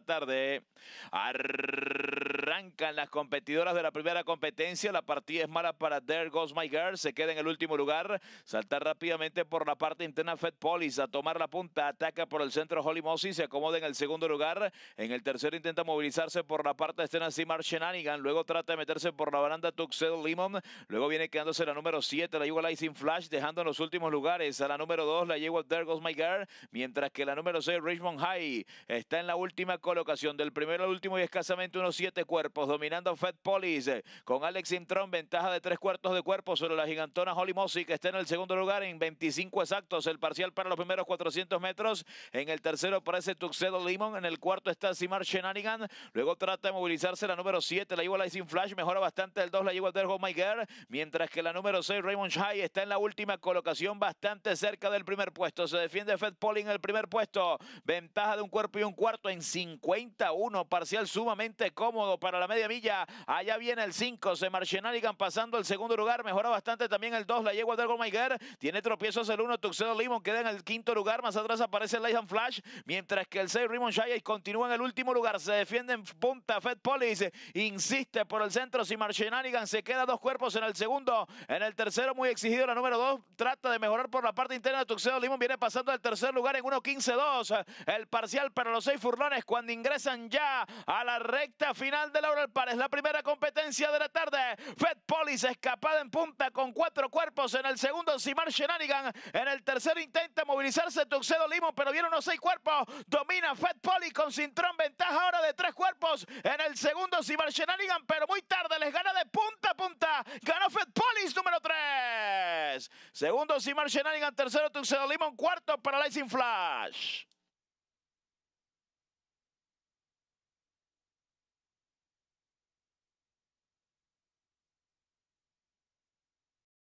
tarde. ¿eh? Arrancan las competidoras de la primera competencia. La partida es mala para There Goes My Girl. Se queda en el último lugar. Saltar rápidamente por la parte interna Fed Polis a tomar la punta. Ataca por el centro Holly Mossy. Se acomoda en el segundo lugar. En el tercero intenta movilizarse por la parte externa Simar Shenanigan. Luego trata de meterse por la baranda Tuxedo Limon. Luego viene quedándose la número 7, la yegua Sin Flash, dejando en los últimos lugares a la número 2, la yegua There Goes My Girl. Mientras que la número 6, Richmond High, está en la última colocación del primero al último y escasamente unos siete cuerpos, dominando Fed Polis con Alex Intron, ventaja de tres cuartos de cuerpo sobre la gigantona Holly Mossy, que está en el segundo lugar en 25 exactos, el parcial para los primeros 400 metros, en el tercero aparece Tuxedo Limon, en el cuarto está Simar Shenanigan, luego trata de movilizarse la número siete la lleva Lightning Flash, mejora bastante el 2, la lleva Dergo My Girl, mientras que la número 6, Raymond Shai, está en la última colocación, bastante cerca del primer puesto, se defiende Fed Polis en el primer puesto, ventaja de un cuerpo y un cuarto en cinco 51, parcial sumamente cómodo para la media milla. Allá viene el 5, se Marchenaligan pasando al segundo lugar, mejora bastante también el 2, la yegua del Golmaiger, tiene tropiezos el 1, Tuxedo Limon queda en el quinto lugar, más atrás aparece Leighton Flash, mientras que el 6, Raymond Shire continúa en el último lugar, se defiende en punta Fed Police, insiste por el centro, si Marchenaligan se queda dos cuerpos en el segundo, en el tercero muy exigido la número 2, trata de mejorar por la parte interna, Tuxedo Limón viene pasando al tercer lugar en 1 15 2 el parcial para los 6 furlones, cuando ingresan ya a la recta final de la Oral Pares. La primera competencia de la tarde, Fed Polis escapada en punta con cuatro cuerpos. En el segundo, Simar Shenanigan. En el tercero intenta movilizarse Tuxedo Limo, pero vieron unos seis cuerpos. Domina Fed Polis con Cintrón. Ventaja ahora de tres cuerpos. En el segundo, Simar Shenanigan, pero muy tarde les gana de punta a punta. Ganó Fed Polis número tres. Segundo, Simar Shenanigan. Tercero, Tuxedo Limón. Cuarto, para Lightning Flash.